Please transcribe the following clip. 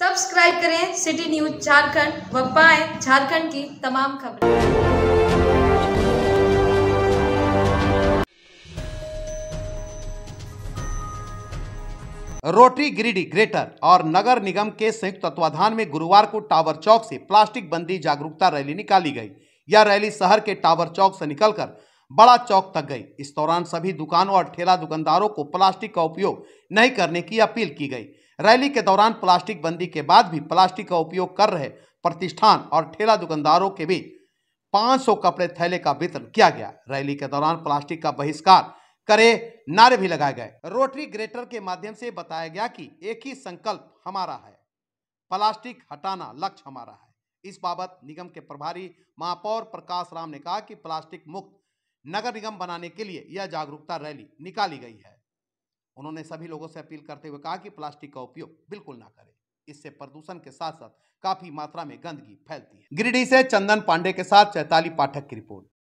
subscribe करें city news Jharkhand व पाए झारखंड की तमाम खबरें रोटरी ग्रीडी ग्रेटर और नगर निगम के संयुक्त तत्वाधान में गुरुवार को टावर चौक से प्लास्टिक बंदी जागरूकता रैली निकाली गई यह रैली शहर के टावर चौक से निकलकर बड़ा चौक तक गई इस दौरान सभी दुकानों और ठेला दुकानदारों को प्लास्टिक का उपयोग नहीं करने की अपील की गई रैली के दौरान प्लास्टिक बंदी के बाद भी प्लास्टिक का उपयोग कर रहे प्रतिष्ठान और ठेला दुकानदारों के बीच 500 कपड़े थैले का वितरण किया गया रैली के दौरान प्लास्टिक का बहिष्कार करे नारे भी लगाए गए रोटरी ग्रेटर के माध्यम से बताया गया कि एक ही संकल्प हमारा है प्लास्टिक हटाना लक्ष्य हमारा है इस बाबत निगम के प्रभारी महापौर प्रकाश राम ने कहा कि प्लास्टिक मुक्त नगर निगम बनाने के लिए यह जागरूकता रैली निकाली गई है उन्होंने सभी लोगों से अपील करते हुए कहा कि प्लास्टिक का उपयोग बिल्कुल ना करें इससे प्रदूषण के साथ साथ काफी मात्रा में गंदगी फैलती है गिरिडीह से चंदन पांडे के साथ चैताली पाठक की रिपोर्ट